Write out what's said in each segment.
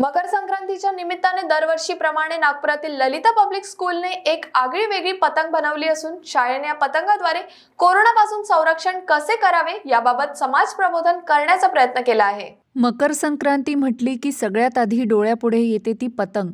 मकर संक्रांतीच्या निमित्ताने दरवर्षीप्रमाणे नागपुरातील ललिता पब्लिक स्कूलने एक आगळी वेगळी पतंग बनवली असून शाळेने या पतंगाद्वारे कोरोनापासून संरक्षण कसे करावे याबाबत समाज प्रबोधन करण्याचा प्रयत्न केला आहे मकर संक्रांती म्हटली की सगळ्यात आधी डोळ्यापुढे येते ती पतंग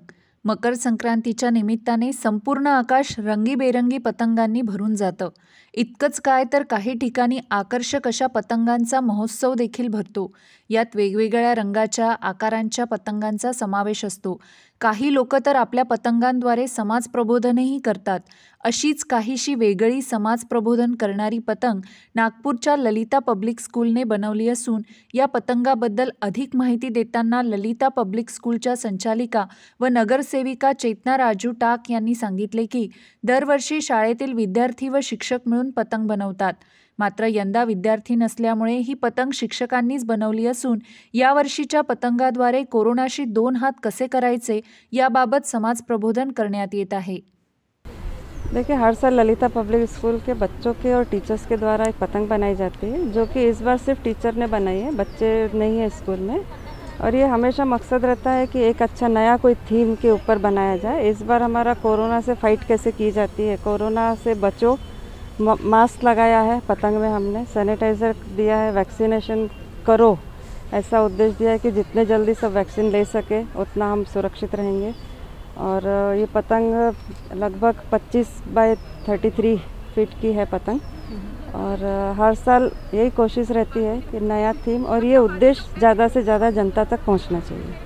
मकर संक्रांतीच्या निमित्ताने संपूर्ण आकाश रंगीबेरंगी पतंगांनी भरून जातं इतकंच काय तर काही ठिकाणी आकर्षक अशा पतंगांचा महोत्सव देखील भरतो यात वेगवेगळ्या रंगाच्या आकारांच्या पतंगांचा समावेश असतो काही लोक तर आपल्या पतंगांद्वारे समाजप्रबोधनही करतात अशीच काहीशी वेगळी समाजप्रबोधन करणारी पतंग नागपूरच्या ललिता पब्लिक स्कूलने बनवली असून या पतंगाबद्दल अधिक माहिती देताना ललिता पब्लिक स्कूलच्या संचालिका व नगरसेविका चेतना राजू टाक यांनी सांगितले की दरवर्षी शाळेतील विद्यार्थी व शिक्षक मिळून पतंग बनवतात मात्र यंदा विद्यार्थी नसल्यामुळे ही पतंग शिक्षकांनीच बनवली असून यावर्षीच्या पतंगाद्वारे कोरोनाशी दोन हात कसे करायचे याबाबत समाज प्रबोधन करण्यात येत आहे देखिए हर साल ललिता पब्लिक स्कूल के बच्चों के और टीचर्स के द्वारा एक पतंग बनाई जाती है जो कि इस बार सिर्फ टीचर ने बनाई है बच्चे नहीं है स्कूल में और ये हमेशा मकसद रहता है कि एक अच्छा नया कोई थीम के ऊपर बनाया जाए इस बार हमारा कोरोना से फाइट कैसे की जाती है कोरोना से बचो मास्क लगाया है पतंग में हमने सैनिटाइज़र दिया है वैक्सीनेशन करो ऐसा उद्देश्य दिया है कि जितने जल्दी सब वैक्सीन ले सके उतना हम सुरक्षित रहेंगे और ये पतंग लगभग 25 बाय 33 फीट की है पतंग और हर साल यही कोशिश रहती है कि नया थीम और ये उद्देश्य ज़्यादा से ज़्यादा जनता तक पहुंचना चाहिए